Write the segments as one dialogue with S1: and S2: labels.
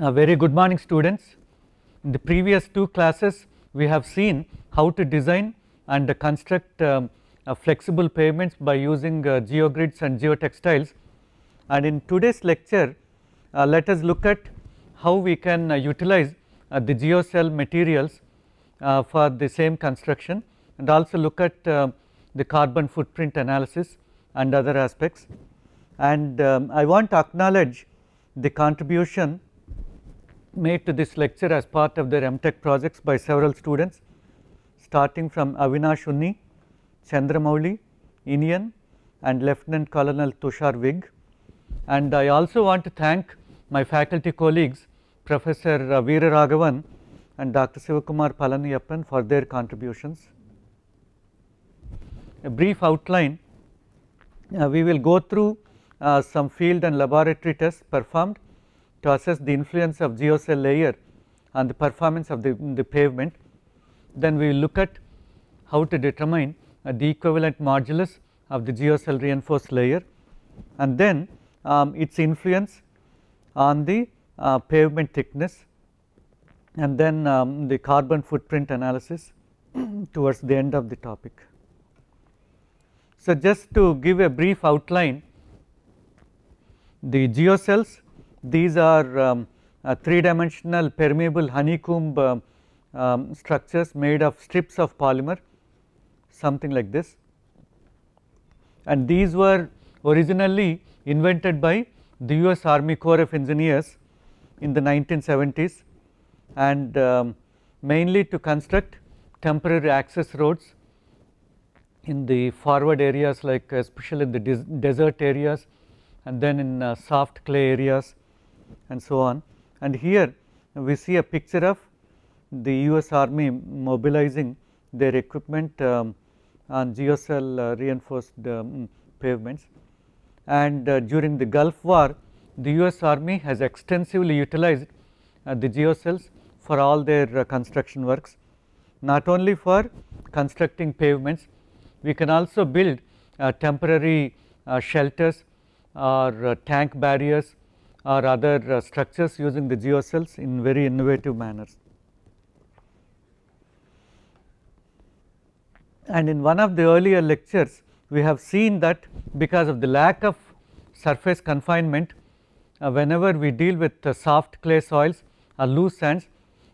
S1: A very good morning students. In the previous two classes we have seen how to design and construct um, uh, flexible pavements by using uh, geogrids and geotextiles and in today's lecture uh, let us look at how we can uh, utilize uh, the geocell materials uh, for the same construction and also look at the carbon footprint analysis and other aspects and um, I want to acknowledge the contribution made to this lecture as part of their MTech projects by several students starting from Avinash Unni, Chandramouli, Inian and Lieutenant Colonel Tushar Vig. And I also want to thank my faculty colleagues Professor uh, Veera Raghavan and Dr. Sivakumar Palaniyappan for their contributions. A brief outline, uh, we will go through uh, some field and laboratory tests performed to assess the influence of geocell layer on the performance of the, the pavement. Then we will look at how to determine uh, the equivalent modulus of the geocell reinforced layer and then um, its influence on the uh, pavement thickness and then um, the carbon footprint analysis towards the end of the topic. So, just to give a brief outline the geocells these are um, uh, three dimensional permeable honeycomb uh, um, structures made of strips of polymer something like this and these were originally invented by the US Army Corps of Engineers in the 1970s and um, mainly to construct temporary access roads in the forward areas like uh, especially in the desert areas and then in uh, soft clay areas and so on. And here we see a picture of the US Army mobilizing their equipment um, on geocell uh, reinforced um, pavements. And uh, during the Gulf War, the US Army has extensively utilized uh, the geocells for all their uh, construction works, not only for constructing pavements, we can also build uh, temporary uh, shelters or tank barriers or other uh, structures using the geocells in very innovative manners. And in one of the earlier lectures we have seen that because of the lack of surface confinement uh, whenever we deal with uh, soft clay soils or loose sands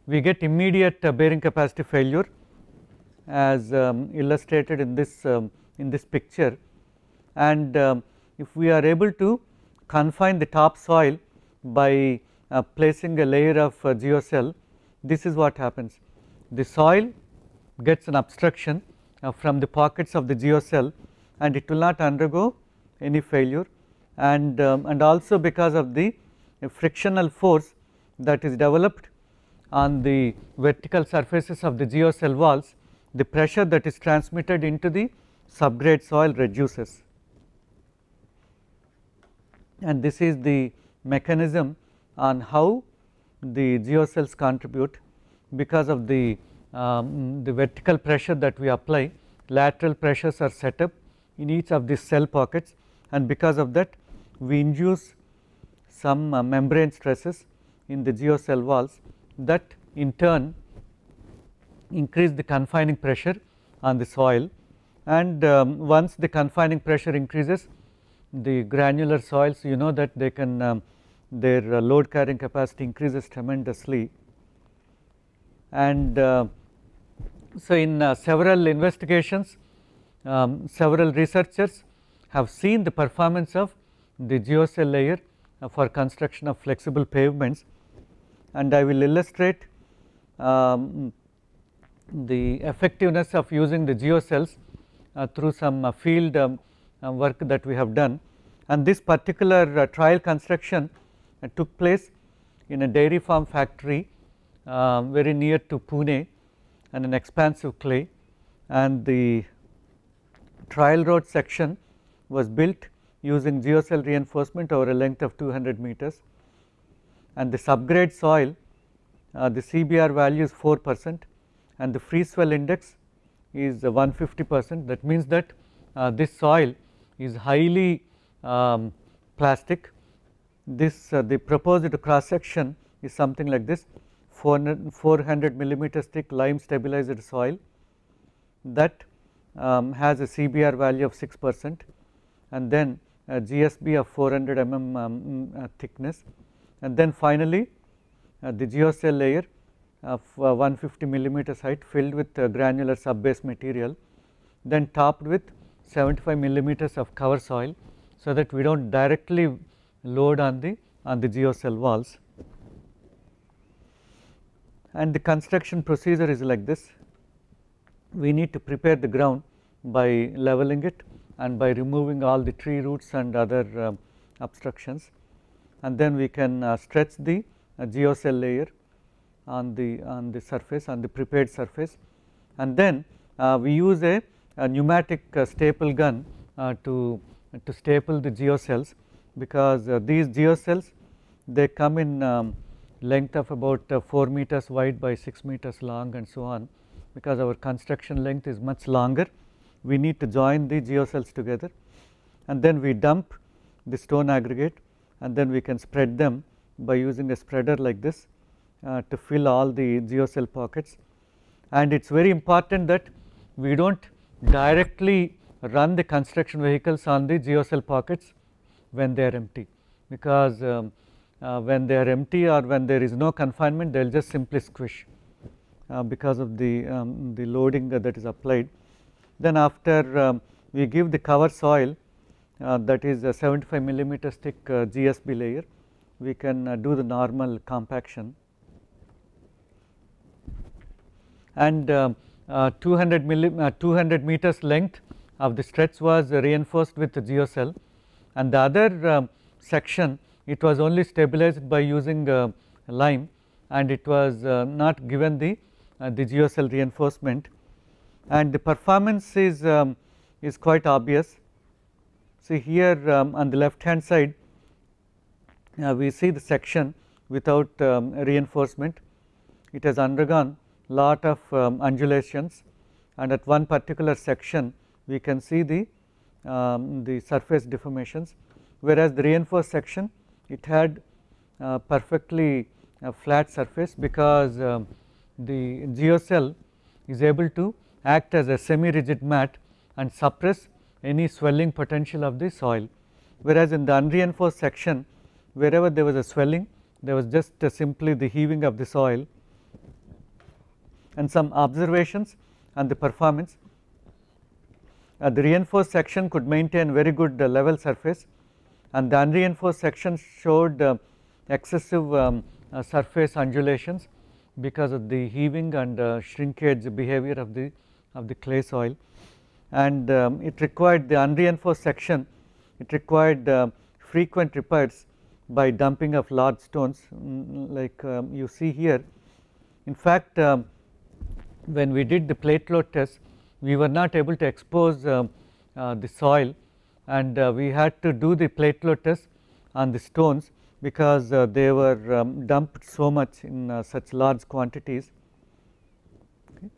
S1: we get immediate uh, bearing capacity failure as um, illustrated in this um, in this picture and um, if we are able to confine the topsoil by uh, placing a layer of uh, geocell, this is what happens. The soil gets an obstruction uh, from the pockets of the geocell and it will not undergo any failure and, um, and also because of the frictional force that is developed on the vertical surfaces of the geocell walls, the pressure that is transmitted into the subgrade soil reduces and this is the mechanism on how the geocells contribute because of the, um, the vertical pressure that we apply lateral pressures are set up in each of these cell pockets and because of that we induce some uh, membrane stresses in the geocell walls that in turn increase the confining pressure on the soil and um, once the confining pressure increases the granular soils you know that they can um, their uh, load carrying capacity increases tremendously and uh, so in uh, several investigations um, several researchers have seen the performance of the geocell layer uh, for construction of flexible pavements and I will illustrate um, the effectiveness of using the geocells uh, through some uh, field um, work that we have done and this particular uh, trial construction uh, took place in a dairy farm factory um, very near to Pune and an expansive clay and the trial road section was built using geocell reinforcement over a length of 200 meters and the subgrade soil uh, the CBR value is 4 percent and the free swell index is uh, 150 percent that means that uh, this soil is highly um, plastic. This uh, the proposed cross section is something like this 400, 400 millimeters thick lime stabilized soil that um, has a CBR value of 6 percent and then a GSB of 400 mm um, um, uh, thickness and then finally uh, the geocell layer of uh, 150 millimeters height filled with uh, granular subbase material then topped with 75 millimeters of cover soil so that we do not directly load on the on the geocell walls and the construction procedure is like this. We need to prepare the ground by leveling it and by removing all the tree roots and other uh, obstructions and then we can uh, stretch the uh, geocell layer on the on the surface on the prepared surface and then uh, we use a, a pneumatic uh, staple gun uh, to to staple the geocells because uh, these geocells they come in um, length of about uh, 4 meters wide by 6 meters long and so on because our construction length is much longer we need to join the geocells together and then we dump the stone aggregate and then we can spread them by using a spreader like this uh, to fill all the geocell pockets and it is very important that we do not directly run the construction vehicles on the geocell pockets when they are empty because um, uh, when they are empty or when there is no confinement they will just simply squish uh, because of the, um, the loading that is applied. Then after um, we give the cover soil uh, that is a 75 millimeter thick uh, GSB layer we can uh, do the normal compaction and um, uh, 200 milli 200 meters length of the stretch was reinforced with geocell and the other um, section it was only stabilized by using uh, lime and it was uh, not given the, uh, the geocell reinforcement and the performance is, um, is quite obvious. See here um, on the left hand side uh, we see the section without um, reinforcement. It has undergone lot of um, undulations and at one particular section we can see the, um, the surface deformations whereas the reinforced section it had uh, perfectly uh, flat surface because um, the geocell is able to act as a semi rigid mat and suppress any swelling potential of the soil. Whereas in the unreinforced section wherever there was a swelling there was just uh, simply the heaving of the soil and some observations and the performance the reinforced section could maintain very good uh, level surface and the unreinforced section showed uh, excessive um, uh, surface undulations because of the heaving and shrinkage behavior of the of the clay soil and um, it required the unreinforced section it required uh, frequent repairs by dumping of large stones mm, like um, you see here. In fact, um, when we did the plate load test we were not able to expose uh, uh, the soil and uh, we had to do the load test on the stones because they were um, dumped so much in such large quantities. Okay.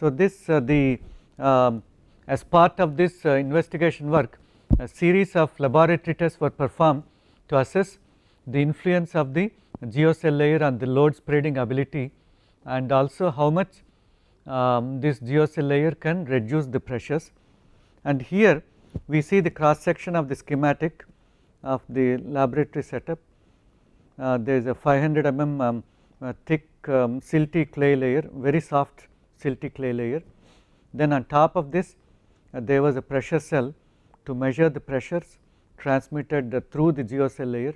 S1: So, this the um, as part of this investigation work a series of laboratory tests were performed to assess the influence of the geocell layer on the load spreading ability and also how much um, this geosil layer can reduce the pressures and here we see the cross section of the schematic of the laboratory setup. Uh, there is a 500 mm um, uh, thick um, silty clay layer, very soft silty clay layer. Then on top of this uh, there was a pressure cell to measure the pressures transmitted uh, through the geosil layer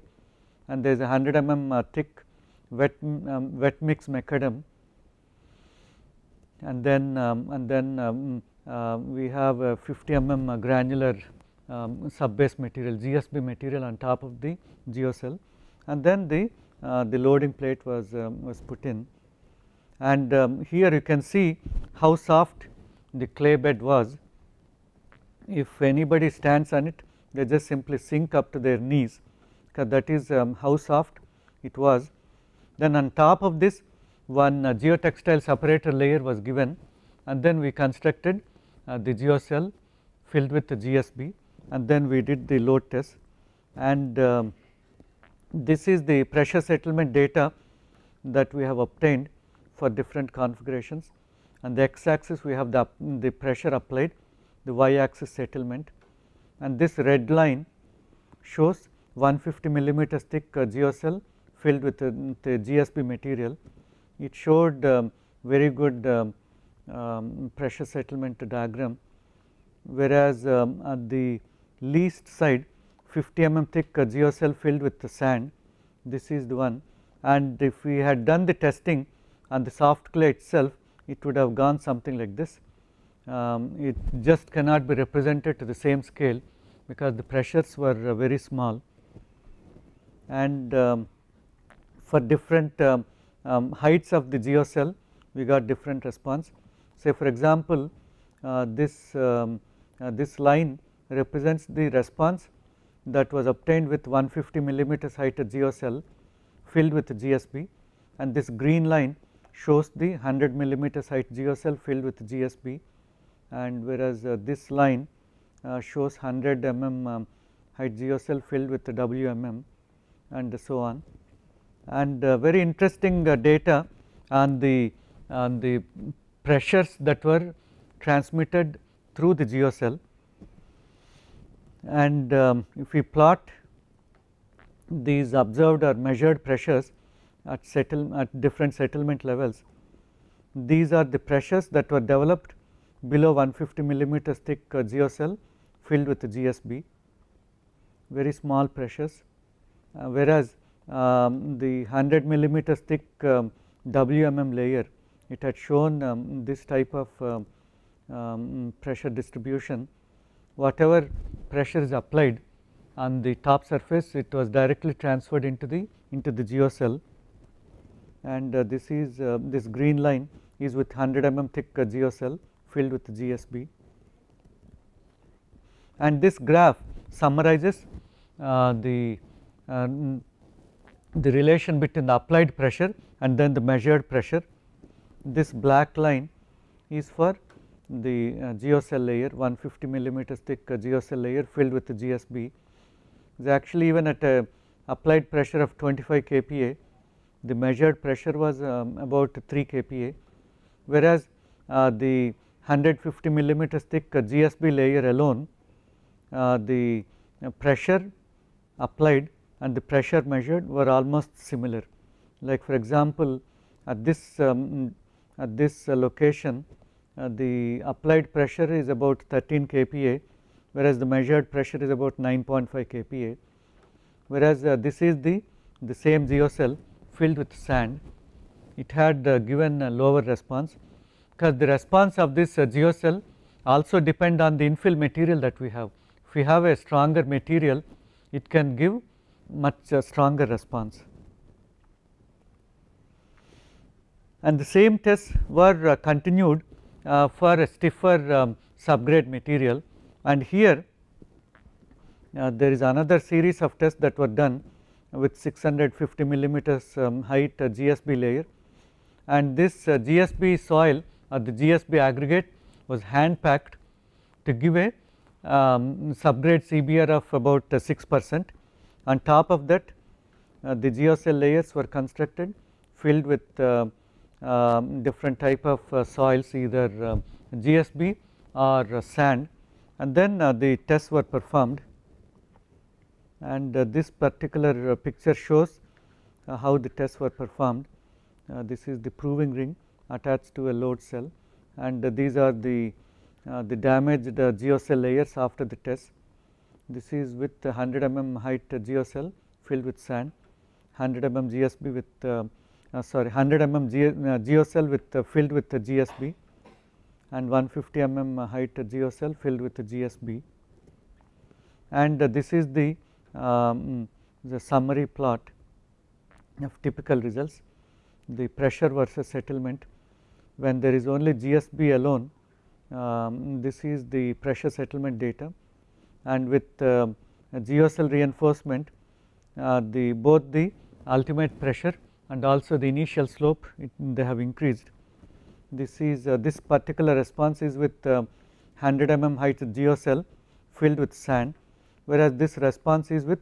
S1: and there is a 100 mm uh, thick wet, um, wet mix macadam and then um, and then um, uh, we have a 50 mm granular um, subbase material GSB material on top of the geocell and then the uh, the loading plate was um, was put in and um, here you can see how soft the clay bed was if anybody stands on it they just simply sink up to their knees because that is how soft it was then on top of this one uh, geotextile separator layer was given and then we constructed uh, the geocell filled with the GSB and then we did the load test and um, this is the pressure settlement data that we have obtained for different configurations and the x axis we have the, the pressure applied the y axis settlement and this red line shows 150 millimeters thick uh, geocell filled with the GSB material it showed um, very good uh, um, pressure settlement diagram whereas um, at the least side 50 mm thick geocell filled with sand this is the one and if we had done the testing on the soft clay itself it would have gone something like this. Um, it just cannot be represented to the same scale because the pressures were uh, very small and um, for different um, um, heights of the geocell we got different response. Say for example, uh, this, um, uh, this line represents the response that was obtained with 150 millimeters height geocell filled with GSB and this green line shows the 100 millimeters height geocell filled with GSB and whereas uh, this line uh, shows 100 mm um, height geocell filled with WMM and so on and uh, very interesting uh, data on the on the pressures that were transmitted through the geocell and um, if we plot these observed or measured pressures at settle at different settlement levels these are the pressures that were developed below 150 millimeters thick uh, geocell filled with GSB very small pressures uh, whereas um, the 100 millimeters thick um, WMM layer, it had shown um, this type of um, um, pressure distribution. Whatever pressure is applied on the top surface, it was directly transferred into the into the geocell, and uh, this is uh, this green line is with 100 mm thick uh, geocell filled with GSB. And this graph summarizes uh, the uh, the relation between the applied pressure and then the measured pressure. This black line is for the uh, geocell layer 150 millimeters thick uh, geocell layer filled with the GSB. Is actually even at a applied pressure of 25 kPa, the measured pressure was um, about 3 kPa, whereas uh, the 150 millimeters thick uh, GSB layer alone, uh, the uh, pressure applied and the pressure measured were almost similar. Like for example, at this um, at this uh, location uh, the applied pressure is about 13 kPa whereas the measured pressure is about 9.5 kPa whereas uh, this is the the same geocell filled with sand it had uh, given a lower response because the response of this geocell uh, also depend on the infill material that we have if we have a stronger material it can give much uh, stronger response. And the same tests were uh, continued uh, for a stiffer um, subgrade material and here there is another series of tests that were done with 650 millimeters um, height uh, GSB layer and this uh, GSB soil or the GSB aggregate was hand packed to give a um, subgrade CBR of about uh, 6 percent on top of that uh, the geocell layers were constructed filled with uh, um, different type of uh, soils either uh, GSB or uh, sand and then the tests were performed and this particular picture shows how the tests were performed. this is the proving ring attached to a load cell and these are the, the damaged geocell layers after the test this is with 100 mm height geocell filled with sand, 100 mm GSB with uh, uh, sorry 100 mm uh, geocell with uh, filled with GSB and 150 mm height geocell filled with GSB. And this is the, um, the summary plot of typical results, the pressure versus settlement when there is only GSB alone um, this is the pressure settlement data and with uh, geocell reinforcement uh, the both the ultimate pressure and also the initial slope it, they have increased. This is uh, this particular response is with 100 uh, mm height geocell filled with sand whereas this response is with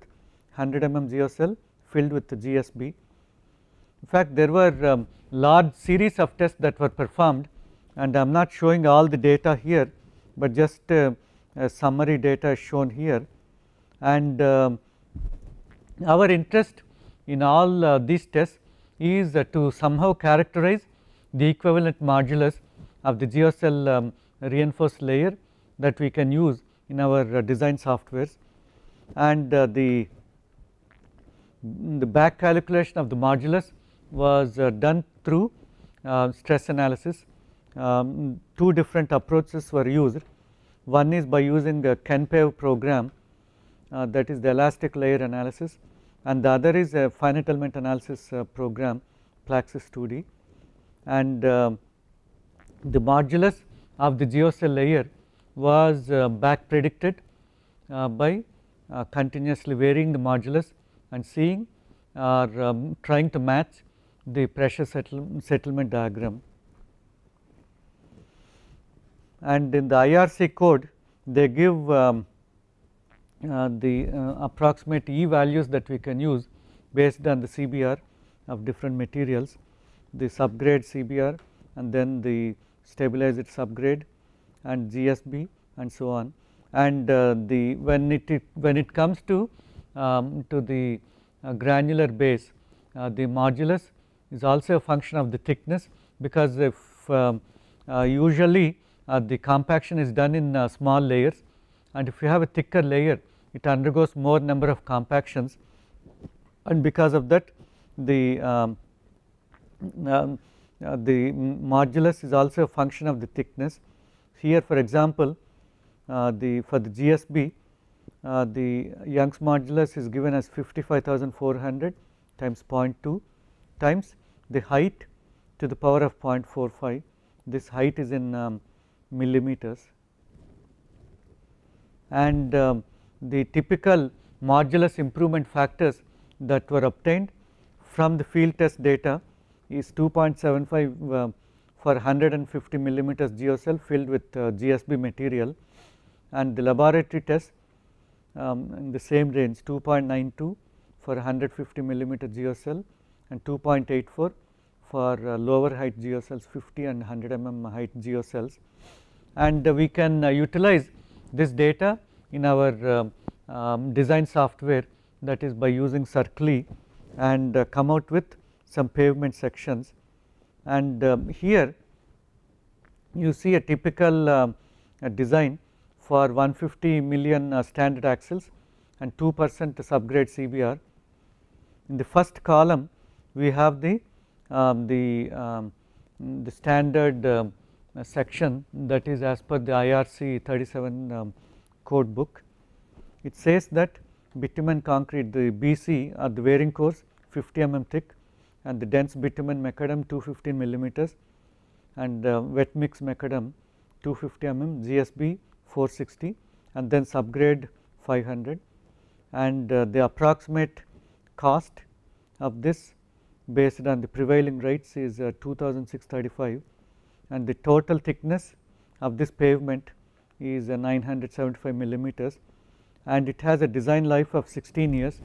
S1: 100 mm geocell filled with GSB. In fact, there were um, large series of tests that were performed and I am not showing all the data here, but just uh, summary data shown here and um, our interest in all uh, these tests is uh, to somehow characterize the equivalent modulus of the geocell um, reinforced layer that we can use in our uh, design softwares and the the back calculation of the modulus was done through stress analysis um, two different approaches were used one is by using the CANPEV program uh, that is the elastic layer analysis and the other is a finite element analysis uh, program Plaxis 2D and uh, the modulus of the geocell layer was uh, back predicted uh, by uh, continuously varying the modulus and seeing or um, trying to match the pressure settle settlement diagram and in the IRC code they give um, uh, the uh, approximate E values that we can use based on the CBR of different materials, the subgrade CBR and then the stabilized subgrade and GSB and so on. And uh, the when it, it, when it comes to um, to the uh, granular base, uh, the modulus is also a function of the thickness because if um, uh, usually uh, the compaction is done in uh, small layers and if you have a thicker layer it undergoes more number of compactions and because of that the um, um uh, the modulus is also a function of the thickness. Here for example, uh, the for the GSB uh, the Young's modulus is given as 55,400 times 0.2 times the height to the power of 0.45 this height is in um, millimeters and um, the typical modulus improvement factors that were obtained from the field test data is 2.75 uh, um, for 150 millimeters geocell filled with uh, GSB material and the laboratory test um, in the same range 2.92 for 150 millimeter geocell and 2.84 for uh, lower height geocells 50 and 100 mm height geocells and we can uh, utilize this data in our um, um, design software that is by using Circle and uh, come out with some pavement sections and um, here you see a typical um, design for 150 million uh, standard axles and 2 percent subgrade CBR. In the first column we have the um, the, um, the standard section that is as per the IRC 37 um, code book. It says that bitumen concrete the BC are the wearing cores 50 mm thick and the dense bitumen macadam 215 millimeters and uh, wet mix macadam 250 mm GSB 460 and then subgrade 500 and uh, the approximate cost of this based on the prevailing rates is uh, 2635 and the total thickness of this pavement is uh, 975 millimeters and it has a design life of 16 years.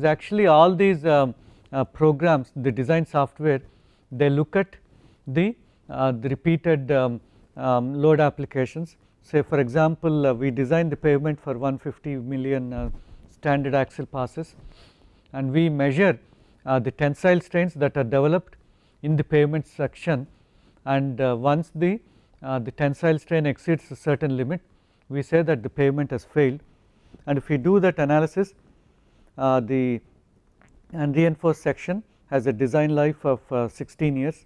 S1: So actually all these um, uh, programs the design software they look at the, uh, the repeated um, um, load applications. Say for example, uh, we designed the pavement for 150 million uh, standard axle passes and we measure uh, the tensile strains that are developed in the pavement section and uh, once the, uh, the tensile strain exceeds a certain limit we say that the pavement has failed and if we do that analysis uh, the unreinforced section has a design life of 16 years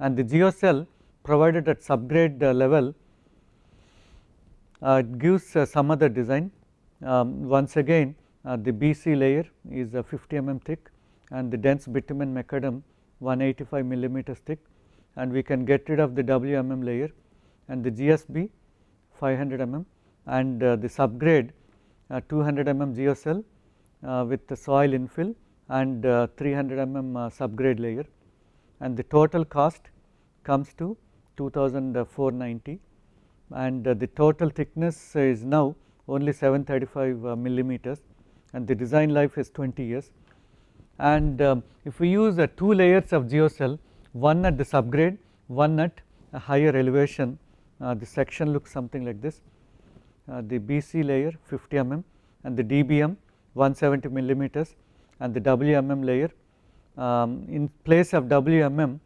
S1: and the geocell provided at subgrade level gives some other design um, once again uh, the BC layer is uh, 50 mm thick and the dense bitumen macadam 185 millimeters thick and we can get rid of the WMM layer and the GSB 500 mm and uh, the subgrade uh, 200 mm geocell uh, with the soil infill and uh, 300 mm uh, subgrade layer and the total cost comes to 2490 and uh, the total thickness is now only 735 millimeters and the design life is 20 years. And um, if we use 2 layers of geocell one at the subgrade, one at a higher elevation. Uh, the section looks something like this, uh, the BC layer 50 mm and the DBM 170 millimeters and the WMM layer. Um, in place of WMM,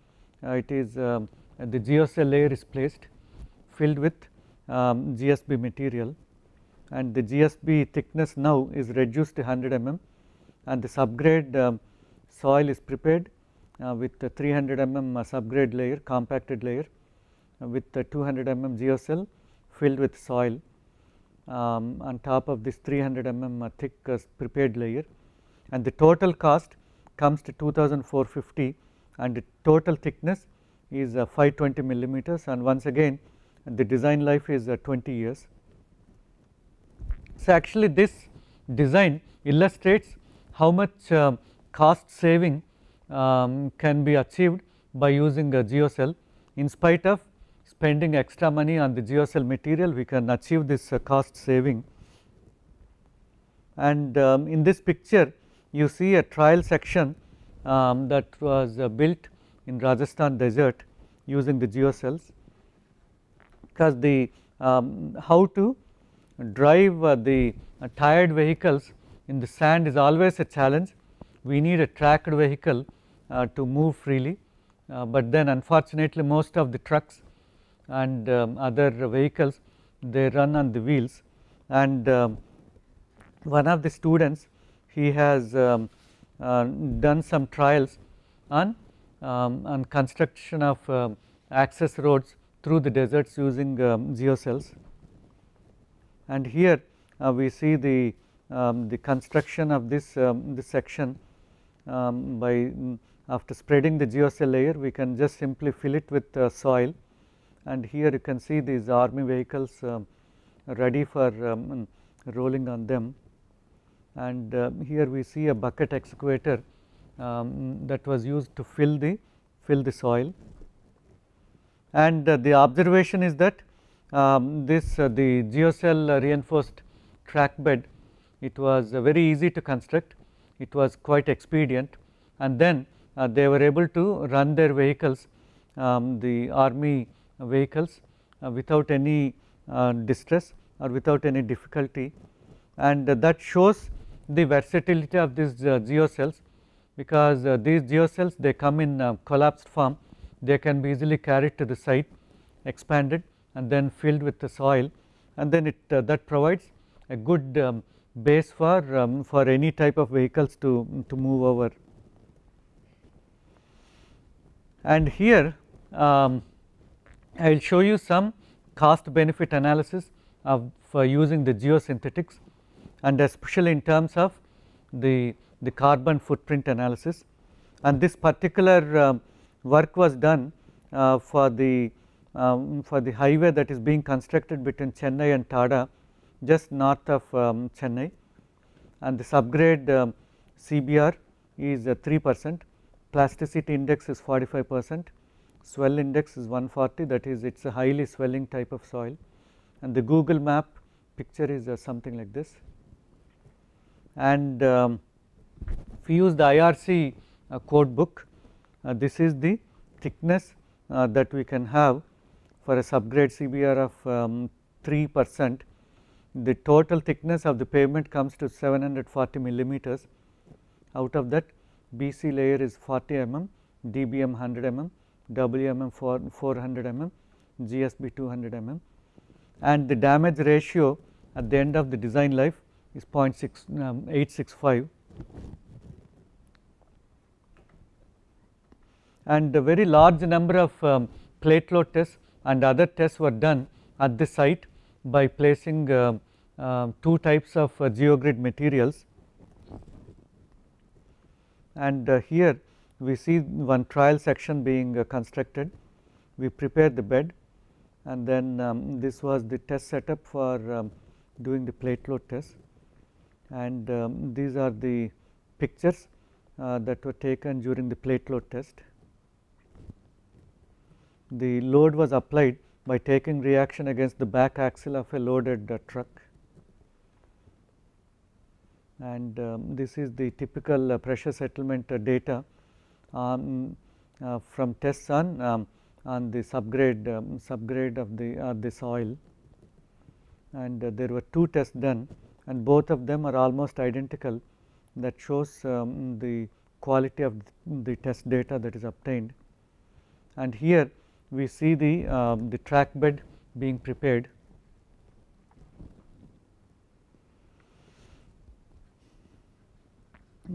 S1: uh, it is um, the geocell layer is placed filled with um, GSB material and the GSB thickness now is reduced to 100 mm and the subgrade um, soil is prepared uh, with 300 mm subgrade layer compacted layer uh, with 200 mm geocell filled with soil um, on top of this 300 mm thick uh, prepared layer and the total cost comes to 2450 and the total thickness is 520 millimeters and once again the design life is 20 years. So, actually this design illustrates how much cost saving um, can be achieved by using a geocell. In spite of spending extra money on the geocell material, we can achieve this uh, cost saving. And um, in this picture, you see a trial section um, that was uh, built in Rajasthan desert using the geocells, because the um, how to drive uh, the uh, tired vehicles in the sand is always a challenge. We need a tracked vehicle uh, to move freely, uh, but then unfortunately most of the trucks and um, other vehicles they run on the wheels and um, one of the students he has um, uh, done some trials on, um, on construction of um, access roads through the deserts using um, geocells and here uh, we see the the construction of this this section by after spreading the geocell layer we can just simply fill it with uh, soil and here you can see these army vehicles um, ready for um, rolling on them and uh, here we see a bucket excavator um, that was used to fill the fill the soil and uh, the observation is that um, this uh, the geocell reinforced track bed it was uh, very easy to construct it was quite expedient and then uh, they were able to run their vehicles, um, the army vehicles uh, without any uh, distress or without any difficulty and that shows the versatility of these geocells because these geocells they come in collapsed form they can be easily carried to the site expanded and then filled with the soil and then it uh, that provides a good um, base for um, for any type of vehicles to to move over and here um, I will show you some cost benefit analysis of for using the geosynthetics and especially in terms of the, the carbon footprint analysis. And this particular uh, work was done uh, for the um, for the highway that is being constructed between Chennai and Tada just north of um, Chennai and the subgrade um, CBR is uh, 3 percent plasticity index is 45 percent, swell index is 140 that is it is a highly swelling type of soil and the Google map picture is uh, something like this. And um, if you use the IRC uh, code book, uh, this is the thickness uh, that we can have for a subgrade CBR of um, 3 percent. The total thickness of the pavement comes to 740 millimeters, out of that BC layer is 40 mm, DBM 100 mm, WMM 400 mm, GSB 200 mm and the damage ratio at the end of the design life is 0.865 um, and a very large number of um, plate load tests and other tests were done at the site by placing uh, uh, two types of uh, geogrid materials and uh, here we see one trial section being uh, constructed. We prepare the bed and then um, this was the test setup for um, doing the plate load test and um, these are the pictures uh, that were taken during the plate load test. The load was applied by taking reaction against the back axle of a loaded uh, truck and um, this is the typical uh, pressure settlement uh, data um, uh, from tests on um, on the subgrade um, subgrade of the uh, the soil and uh, there were two tests done and both of them are almost identical that shows um, the quality of the test data that is obtained and here we see the um, the track bed being prepared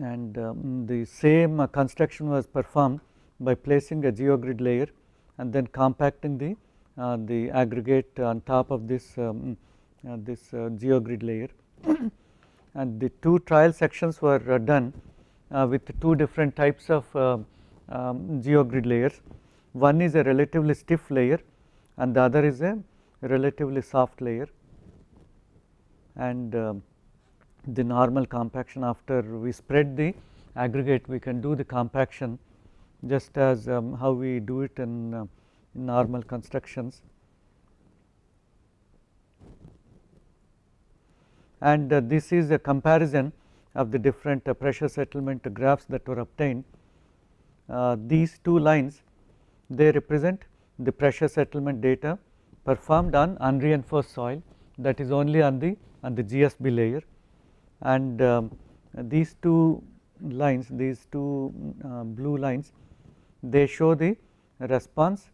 S1: and um, the same uh, construction was performed by placing a geogrid layer and then compacting the uh, the aggregate on top of this um, uh, this uh, geogrid layer and the two trial sections were uh, done uh, with two different types of um, geogrid layers one is a relatively stiff layer and the other is a relatively soft layer and um, the normal compaction after we spread the aggregate we can do the compaction just as um, how we do it in, uh, in normal constructions. And uh, this is a comparison of the different uh, pressure settlement graphs that were obtained. Uh, these two lines they represent the pressure settlement data performed on unreinforced soil that is only on the on the GSB layer and um, these two lines these two uh, blue lines they show the response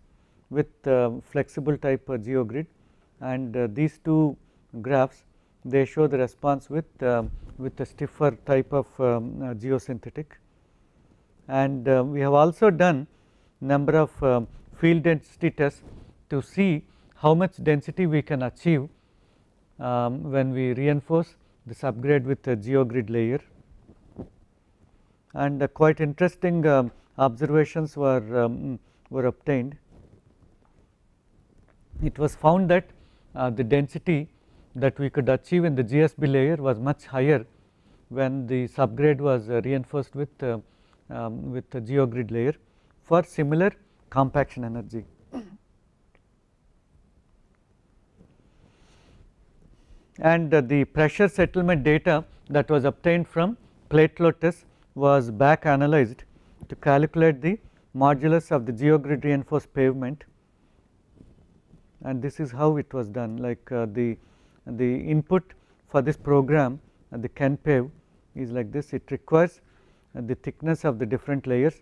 S1: with uh, flexible type uh, geogrid and uh, these two graphs they show the response with uh, with a stiffer type of um, uh, geosynthetic and we have also done number of field density tests to see how much density we can achieve um, when we reinforce this upgrade with a geogrid layer and uh, quite interesting um, observations were, um, were obtained. It was found that uh, the density that we could achieve in the GSB layer was much higher when the subgrade was uh, reinforced with, um, with a geogrid layer for similar compaction energy. and uh, the pressure settlement data that was obtained from plate lotus was back analyzed to calculate the modulus of the geogrid reinforced pavement and this is how it was done like uh, the the input for this program uh, the CANPAVE is like this it requires uh, the thickness of the different layers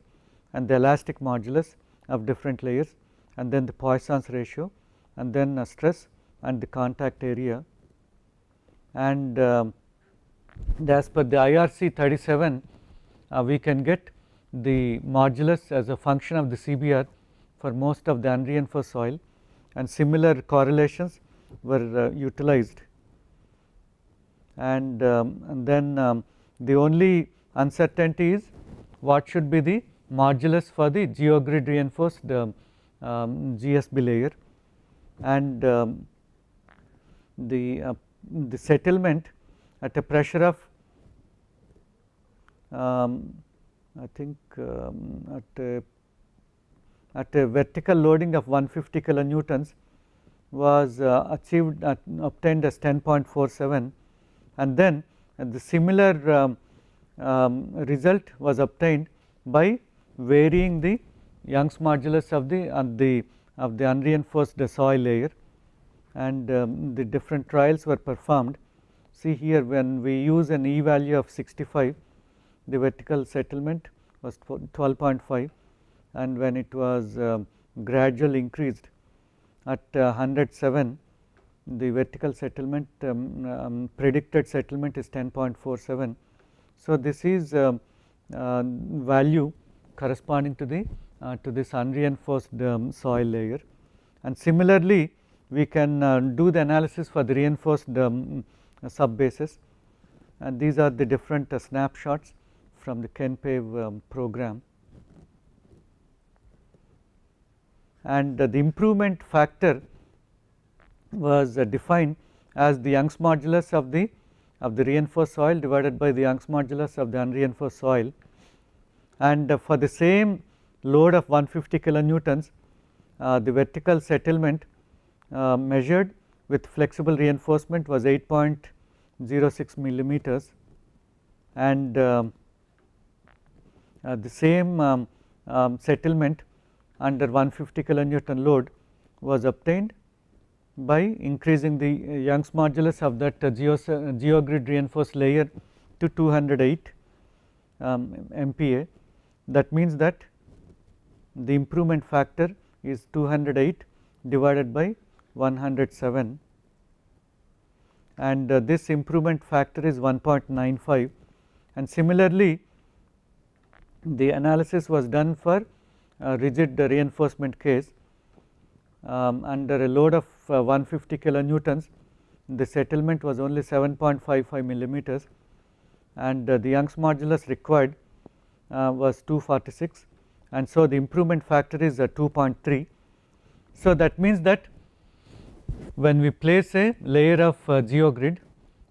S1: and the elastic modulus of different layers and then the Poisson's ratio and then uh, stress and the contact area and um, as per the IRC 37 uh, we can get the modulus as a function of the CBR for most of the unreinforced soil and similar correlations were uh, utilized. And, um, and then um, the only uncertainty is what should be the modulus for the geogrid reinforced um, um GSB layer and um, the uh, the settlement at a pressure of um, I think um, at a, at a vertical loading of 150 kilonewtons was uh, achieved at, obtained as 10.47 and then and the similar um, um, result was obtained by varying the Young's modulus of the, of the of the unreinforced soil layer and um, the different trials were performed. See here when we use an E value of 65, the vertical settlement was 12.5 and when it was gradually um, gradual increased at uh, 107, the vertical settlement um, um, predicted settlement is 10.47. So, this is um, uh, value corresponding to the uh, to this unreinforced um, soil layer and similarly we can uh, do the analysis for the reinforced um, sub bases and these are the different uh, snapshots from the KenPave um, program. And the improvement factor was uh, defined as the Young's modulus of the of the reinforced soil divided by the Young's modulus of the unreinforced soil and for the same load of 150 kilonewtons uh, the vertical settlement uh, measured with flexible reinforcement was 8.06 millimeters and uh, uh, the same um, um, settlement under 150 kilonewton load was obtained by increasing the uh, Young's modulus of that uh, geo, geogrid reinforced layer to 208 um, MPa. That means that the improvement factor is 208 divided by 107 and uh, this improvement factor is 1.95 and similarly the analysis was done for uh, rigid reinforcement case um, under a load of uh, 150 kilonewtons the settlement was only 7.55 millimeters and uh, the Young's modulus required uh, was 246 and so the improvement factor is uh, 2.3. So that means that when we place a layer of uh, geogrid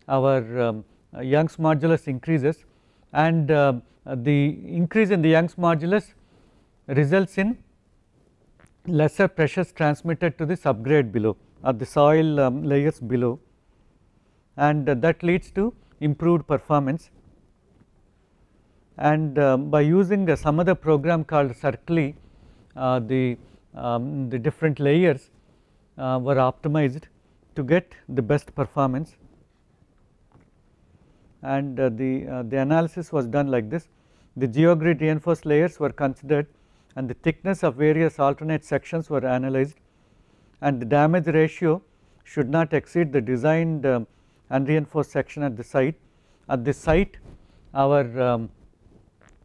S1: our um, Young's modulus increases and uh, the increase in the Young's modulus results in lesser pressures transmitted to the subgrade below or the soil um, layers below and uh, that leads to improved performance and uh, by using uh, some other program called CERCLI uh, the, um, the different layers uh, were optimized to get the best performance and uh, the, uh, the analysis was done like this. The geogrid reinforced layers were considered and the thickness of various alternate sections were analyzed and the damage ratio should not exceed the designed um, unreinforced section at the site. At the site our um,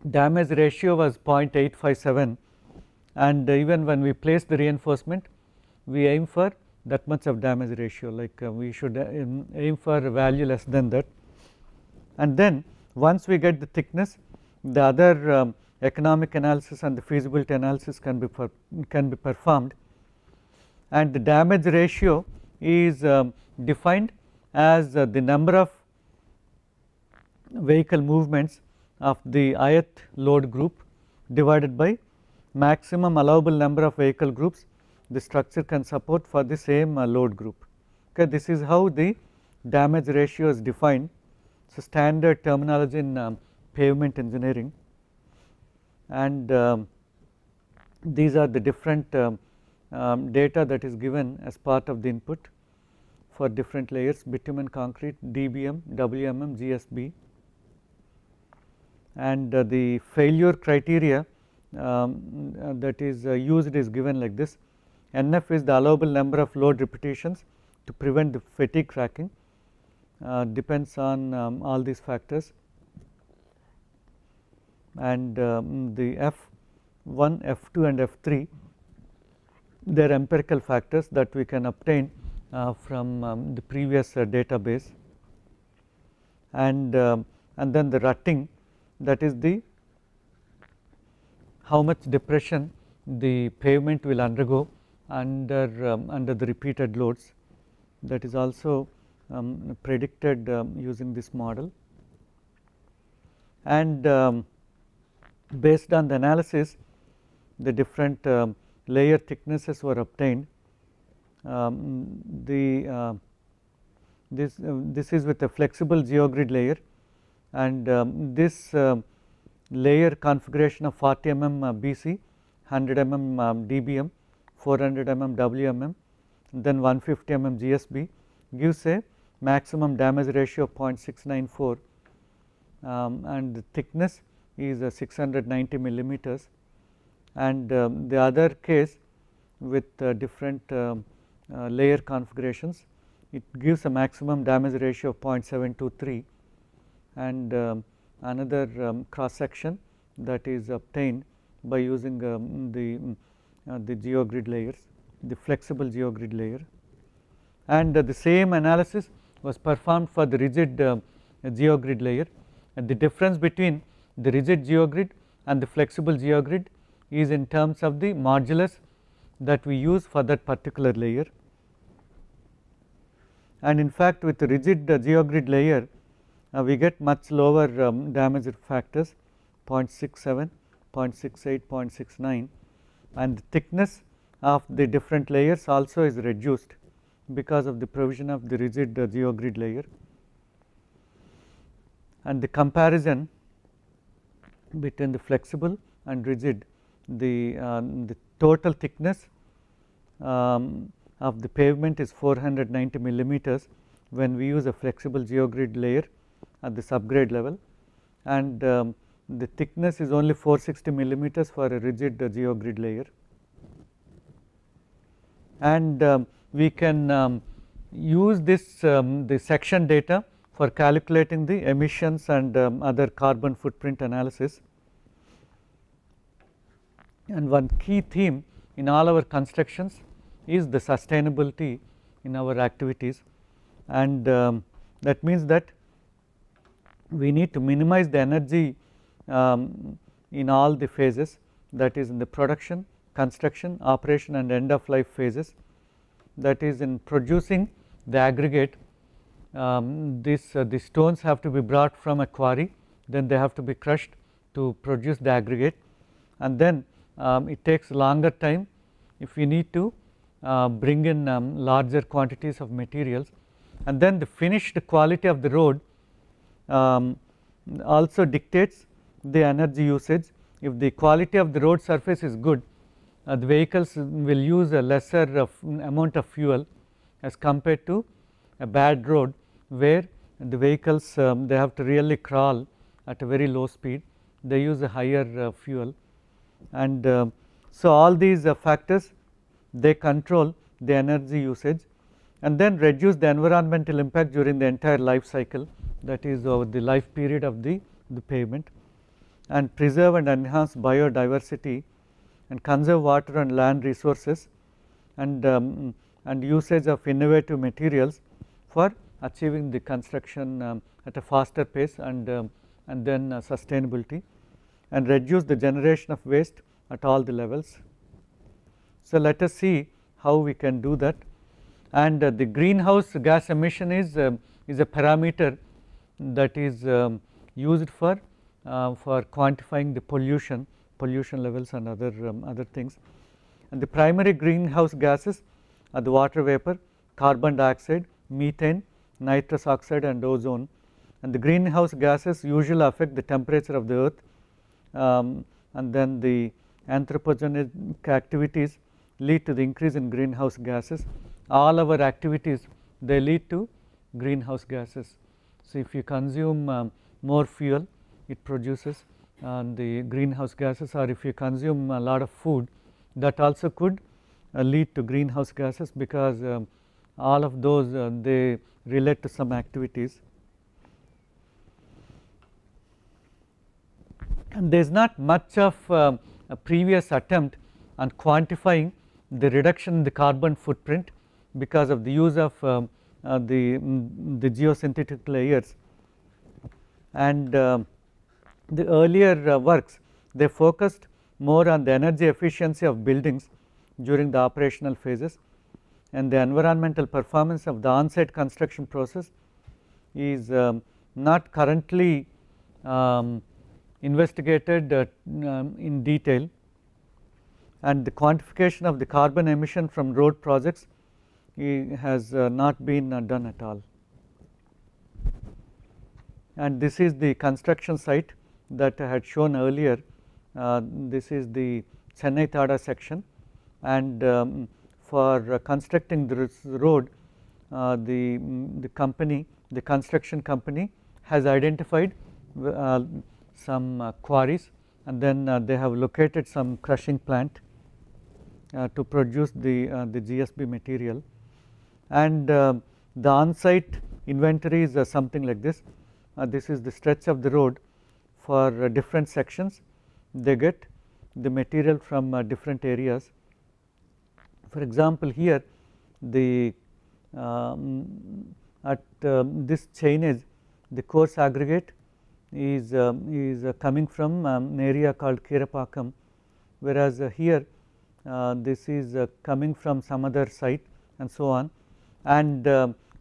S1: damage ratio was 0.857 and even when we placed the reinforcement we aim for that much of damage ratio like uh, we should aim, uh, aim for a value less than that. And then once we get the thickness the other um, economic analysis and the feasibility analysis can be per, can be performed and the damage ratio is um, defined as uh, the number of vehicle movements of the ith load group divided by maximum allowable number of vehicle groups the structure can support for the same uh, load group. Okay, this is how the damage ratio is defined. So, standard terminology in um, pavement engineering and um, these are the different um, um data that is given as part of the input for different layers bitumen concrete, DBM, WMM, GSB and uh, the failure criteria um, that is uh, used is given like this NF is the allowable number of load repetitions to prevent the fatigue cracking uh, depends on um, all these factors and um, the F1, F2 and F3 they are empirical factors that we can obtain uh, from um, the previous uh, database and um, and then the rutting that is the how much depression the pavement will undergo under um, under the repeated loads that is also um, predicted um, using this model and um, based on the analysis the different um, layer thicknesses were obtained um, the uh, this uh, this is with a flexible geogrid layer and this uh, layer configuration of 40 mm uh, BC 100 mm DBM 400 mm WMM then 150 mm GSB gives a maximum damage ratio of 0.694 um, and the thickness is uh, 690 millimeters and um, the other case with uh, different um, uh, layer configurations it gives a maximum damage ratio of 0.723 and um, another um, cross section that is obtained by using um, the uh, the geogrid layers, the flexible geogrid layer and uh, the same analysis was performed for the rigid uh, geogrid layer and the difference between the rigid geogrid and the flexible geogrid is in terms of the modulus that we use for that particular layer. And in fact with the rigid uh, geogrid layer uh, we get much lower um, damage factors 0.67, 0.68, 0.69 and thickness of the different layers also is reduced because of the provision of the rigid uh, geogrid layer and the comparison between the flexible and rigid the, uh, the total thickness um, of the pavement is 490 millimeters when we use a flexible geogrid layer at the subgrade level and um, the thickness is only 460 millimeters for a rigid uh, geogrid layer and um, we can um, use this um, the section data for calculating the emissions and um, other carbon footprint analysis and one key theme in all our constructions is the sustainability in our activities and um, that means that we need to minimize the energy um, in all the phases that is in the production, construction, operation and end of life phases that is in producing the aggregate um, this uh, the stones have to be brought from a quarry then they have to be crushed to produce the aggregate and then um, it takes longer time if we need to uh, bring in um, larger quantities of materials and then the finished quality of the road um, also dictates the energy usage. If the quality of the road surface is good, uh, the vehicles will use a lesser amount of fuel as compared to a bad road where the vehicles um, they have to really crawl at a very low speed, they use a higher uh, fuel and uh, so all these uh, factors they control the energy usage and then reduce the environmental impact during the entire life cycle that is over the life period of the, the pavement and preserve and enhance biodiversity and conserve water and land resources and, um, and usage of innovative materials for achieving the construction um, at a faster pace and, um, and then uh, sustainability and reduce the generation of waste at all the levels. So, let us see how we can do that and uh, the greenhouse gas emission is, uh, is a parameter that is um, used for um, for quantifying the pollution, pollution levels and other, um, other things. And the primary greenhouse gases are the water vapor, carbon dioxide, methane, nitrous oxide and ozone. And the greenhouse gases usually affect the temperature of the earth um, and then the anthropogenic activities lead to the increase in greenhouse gases. All our activities they lead to greenhouse gases. So, if you consume um, more fuel it produces and uh, the greenhouse gases or if you consume a lot of food that also could uh, lead to greenhouse gases because um, all of those uh, they relate to some activities. And there is not much of uh, a previous attempt on quantifying the reduction in the carbon footprint because of the use of um, uh, the, mm, the geosynthetic layers and um, the earlier uh, works they focused more on the energy efficiency of buildings during the operational phases and the environmental performance of the on-site construction process is um, not currently um, investigated uh, um, in detail and the quantification of the carbon emission from road projects has uh, not been uh, done at all. And this is the construction site that I had shown earlier uh, this is the Chennai-Tada section and um, for constructing this road uh, the, the company the construction company has identified uh, some quarries and then they have located some crushing plant to produce the, the GSB material and the on-site inventory is something like this. this is the stretch of the road for uh, different sections they get the material from uh, different areas. For example, here the um, at um, this chainage the coarse aggregate is um, is uh, coming from um, an area called Kirapakam whereas uh, here uh, this is uh, coming from some other site and so on and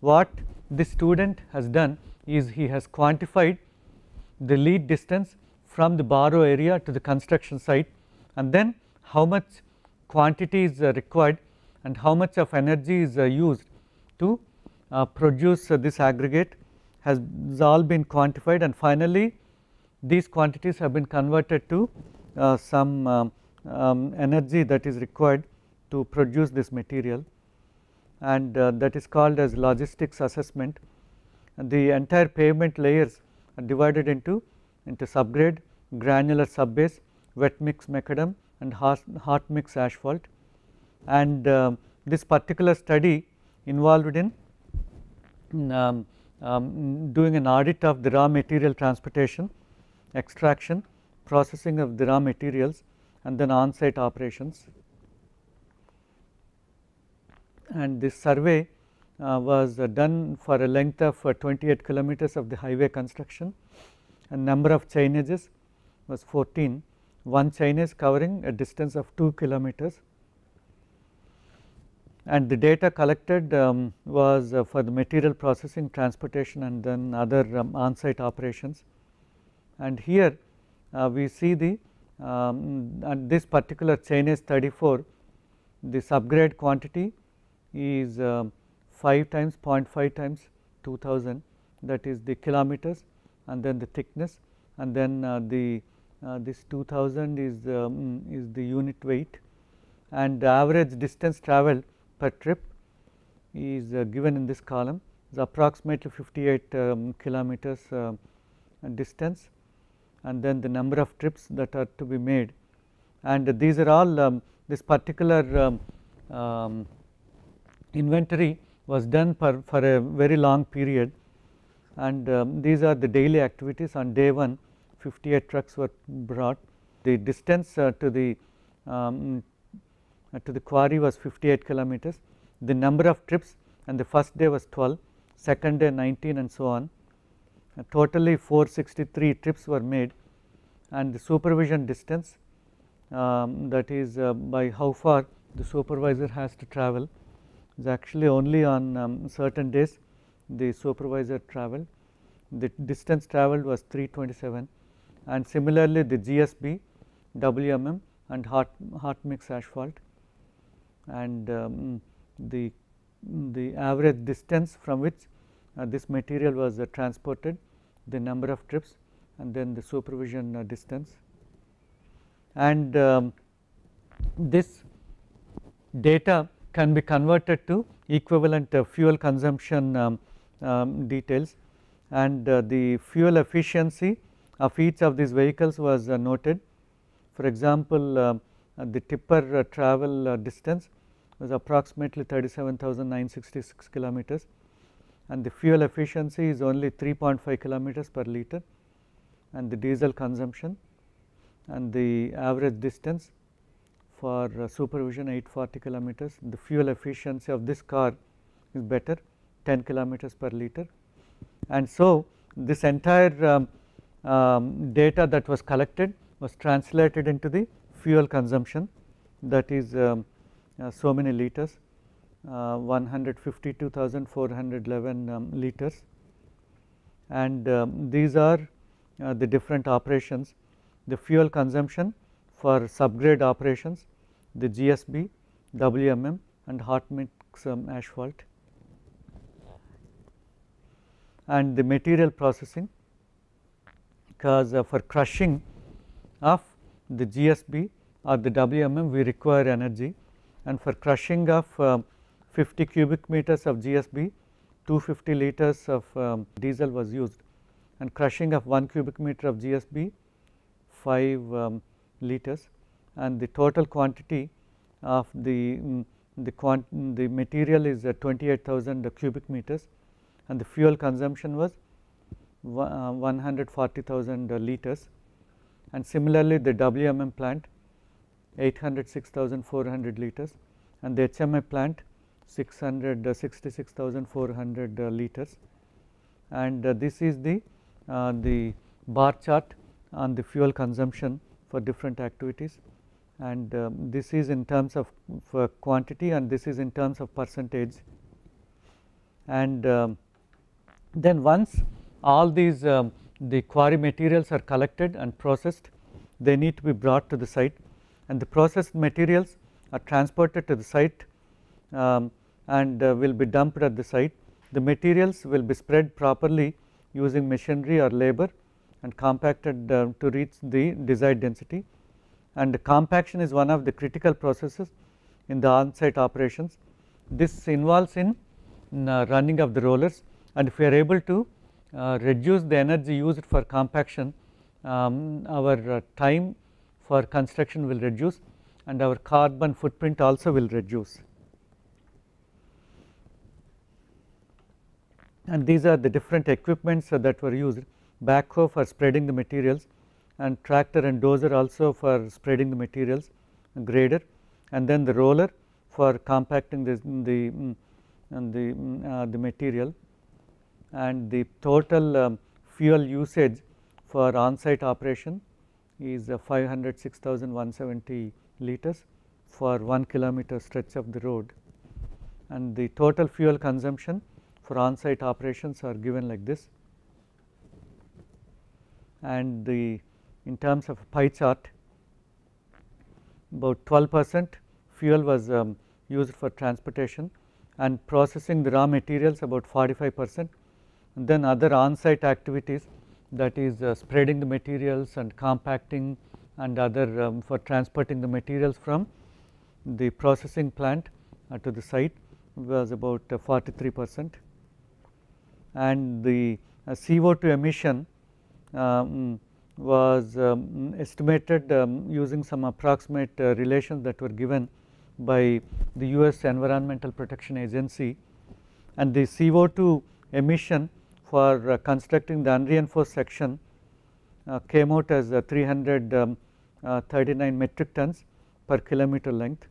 S1: what the student has done is he has quantified the lead distance from the borrow area to the construction site and then how much quantity is uh, required and how much of energy is uh, used to uh, produce this aggregate has all been quantified and finally, these quantities have been converted to some um, um, energy that is required to produce this material and that is called as logistics assessment. And the entire pavement layers divided into into subgrade, granular subbase, wet mix macadam and hot mix asphalt and uh, this particular study involved in um, um, doing an audit of the raw material transportation, extraction, processing of the raw materials and then on-site operations and this survey uh, was uh, done for a length of uh, 28 kilometers of the highway construction and number of chainages was 14, one chainage covering a distance of 2 kilometers and the data collected um, was uh, for the material processing, transportation and then other um, on-site operations. And here uh, we see the um, and this particular chain is 34, the subgrade quantity is uh, 5 times 0.5 times 2000 that is the kilometers and then the thickness and then uh, the uh, this 2000 is um, is the unit weight and the average distance travel per trip is uh, given in this column is approximately 58 um, kilometers uh, distance and then the number of trips that are to be made and these are all um, this particular um, um, inventory was done for, for a very long period and um, these are the daily activities on day 1 58 trucks were brought the distance uh, to the um, uh, to the quarry was 58 kilometers the number of trips and the first day was 12 second day 19 and so on uh, totally 463 trips were made and the supervision distance um, that is uh, by how far the supervisor has to travel is actually only on um, certain days the supervisor traveled the distance travelled was 327 and similarly the GSB, WMM and hot, hot mix asphalt and um, the, the average distance from which uh, this material was uh, transported, the number of trips and then the supervision uh, distance. And um, this data can be converted to equivalent uh, fuel consumption um, um, details and uh, the fuel efficiency of each of these vehicles was uh, noted. For example, um, the tipper travel distance was approximately 37,966 kilometers and the fuel efficiency is only 3.5 kilometers per liter and the diesel consumption and the average distance for uh, supervision 840 kilometers. The fuel efficiency of this car is better 10 kilometers per liter and so this entire um, um, data that was collected was translated into the fuel consumption that is um, uh, so many liters uh, 152,411 um, liters and um, these are uh, the different operations the fuel consumption for subgrade operations the GSB, WMM and hot mix um, asphalt and the material processing because uh, for crushing of the GSB or the WMM we require energy and for crushing of uh, 50 cubic meters of GSB 250 liters of um, diesel was used and crushing of 1 cubic meter of GSB 5 um, liters and the total quantity of the, mm, the, quant the material is uh, 28,000 cubic meters and the fuel consumption was uh, 140,000 uh, liters and similarly the WMM plant 806,400 liters and the HMI plant 666,400 liters and this is the uh, the bar chart on the fuel consumption for different activities and um, this is in terms of quantity and this is in terms of percentage and um, then once all these um, the quarry materials are collected and processed they need to be brought to the site and the processed materials are transported to the site um, and uh, will be dumped at the site the materials will be spread properly using machinery or labor and compacted uh, to reach the desired density and compaction is one of the critical processes in the on-site operations. This involves in uh, running of the rollers and if we are able to uh, reduce the energy used for compaction, um, our uh, time for construction will reduce and our carbon footprint also will reduce. And these are the different equipments uh, that were used backhoe for spreading the materials and tractor and dozer also for spreading the materials, grader and then the roller for compacting the, the, and mm, the, mm, uh, the material and the total um, fuel usage for on-site operation is uh, 506,170 liters for 1 kilometer stretch of the road and the total fuel consumption for on-site operations are given like this and the in terms of pie chart about 12 percent fuel was um, used for transportation and processing the raw materials about 45 percent and then other on-site activities that is uh, spreading the materials and compacting and other um, for transporting the materials from the processing plant uh, to the site was about uh, 43 percent and the uh, CO2 emission um, was um, estimated um, using some approximate uh, relations that were given by the US Environmental Protection Agency and the CO2 emission for uh, constructing the unreinforced section uh, came out as uh, 339 um, uh, metric tons per kilometer length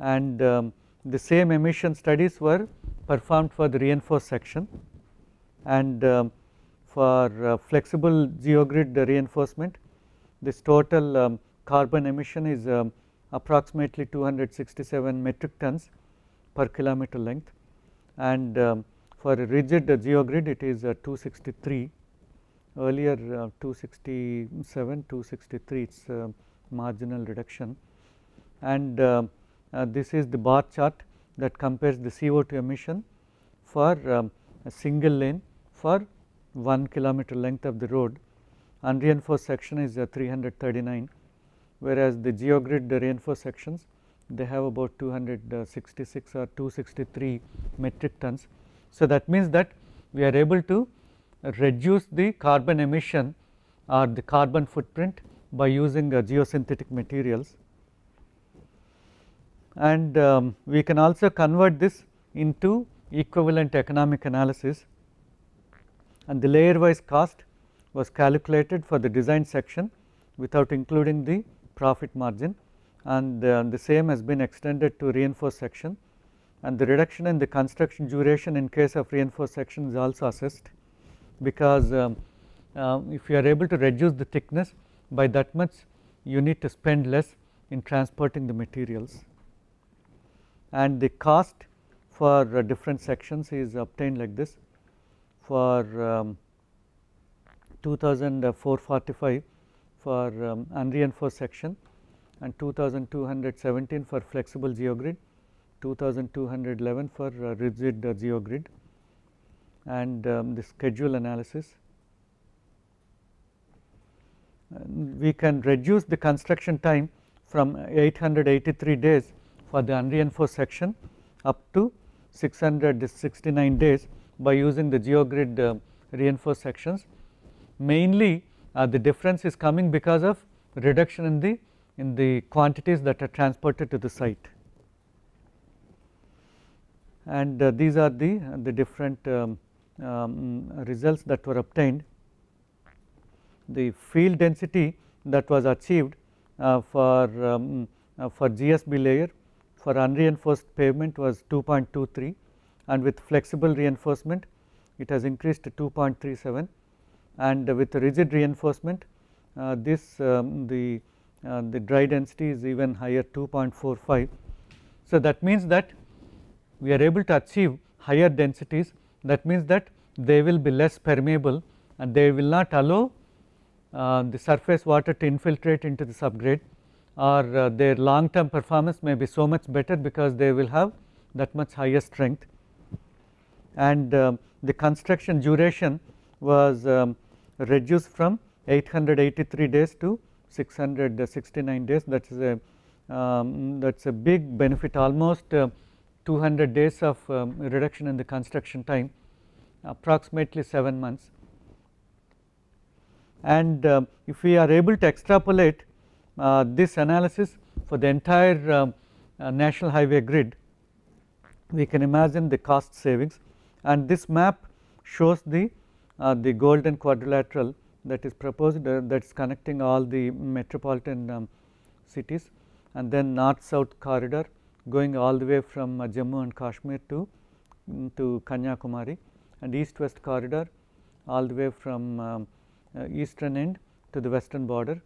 S1: and um, the same emission studies were performed for the reinforced section and for uh, flexible geogrid reinforcement. This total um, carbon emission is um, approximately 267 metric tons per kilometer length and um, for rigid geogrid it is uh, 263 earlier uh, 267 263 it is uh, marginal reduction and uh, uh, this is the bar chart that compares the CO2 emission for um, a single lane for 1 kilometer length of the road, unreinforced section is uh, 339, whereas the geogrid reinforced sections they have about 266 or 263 metric tons. So, that means that we are able to reduce the carbon emission or the carbon footprint by using uh, geosynthetic materials. And um, we can also convert this into equivalent economic analysis and the layer wise cost was calculated for the design section without including the profit margin and uh, the same has been extended to reinforced section and the reduction in the construction duration in case of reinforced section is also assessed because um, uh, if you are able to reduce the thickness by that much you need to spend less in transporting the materials and the cost for uh, different sections is obtained like this for um, 2445 for um, unreinforced section and 2217 for flexible geogrid, 2211 for uh, rigid uh, geogrid and um, the schedule analysis. And we can reduce the construction time from 883 days for the unreinforced section up to 669 days by using the geogrid uh, reinforced sections. Mainly uh, the difference is coming because of reduction in the in the quantities that are transported to the site and uh, these are the uh, the different um, um, results that were obtained. The field density that was achieved uh, for um, for GSB layer for unreinforced pavement was 2.23 and with flexible reinforcement it has increased to 2.37 and with rigid reinforcement uh, this um, the uh, the dry density is even higher 2.45. So, that means that we are able to achieve higher densities that means that they will be less permeable and they will not allow uh, the surface water to infiltrate into the subgrade or uh, their long term performance may be so much better because they will have that much higher strength and um, the construction duration was um, reduced from 883 days to 669 days that is a um, that is a big benefit almost uh, 200 days of um, reduction in the construction time approximately 7 months. And uh, if we are able to extrapolate uh, this analysis for the entire uh, national highway grid we can imagine the cost savings and this map shows the uh, the golden quadrilateral that is proposed uh, that is connecting all the metropolitan um, cities and then north south corridor going all the way from uh, Jammu and Kashmir to um, to Kanyakumari and east west corridor all the way from um, uh, eastern end to the western border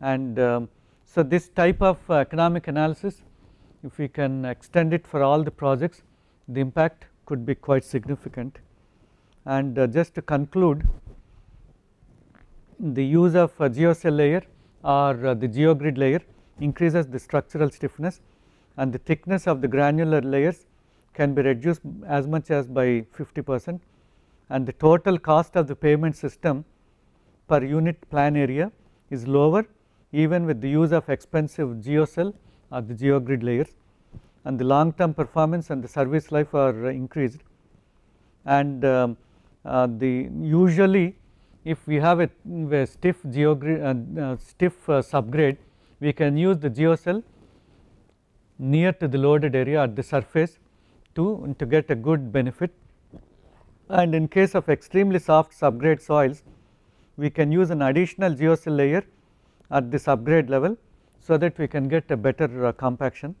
S1: and um, so this type of uh, economic analysis if we can extend it for all the projects the impact could be quite significant. And uh, just to conclude the use of a uh, geocell layer or uh, the geogrid layer increases the structural stiffness and the thickness of the granular layers can be reduced as much as by 50 percent and the total cost of the pavement system per unit plan area is lower even with the use of expensive geocell or the geogrid layers and the long term performance and the service life are increased and um, uh, the usually if we have a, a stiff geo uh, uh, stiff uh, subgrade we can use the geocell near to the loaded area at the surface to to get a good benefit and in case of extremely soft subgrade soils we can use an additional geocell layer at the subgrade level so that we can get a better uh, compaction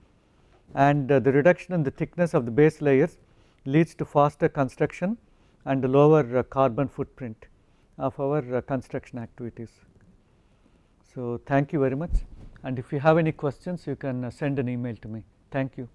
S1: and uh, the reduction in the thickness of the base layers leads to faster construction and lower uh, carbon footprint of our uh, construction activities. So, thank you very much and if you have any questions you can send an email to me. Thank you.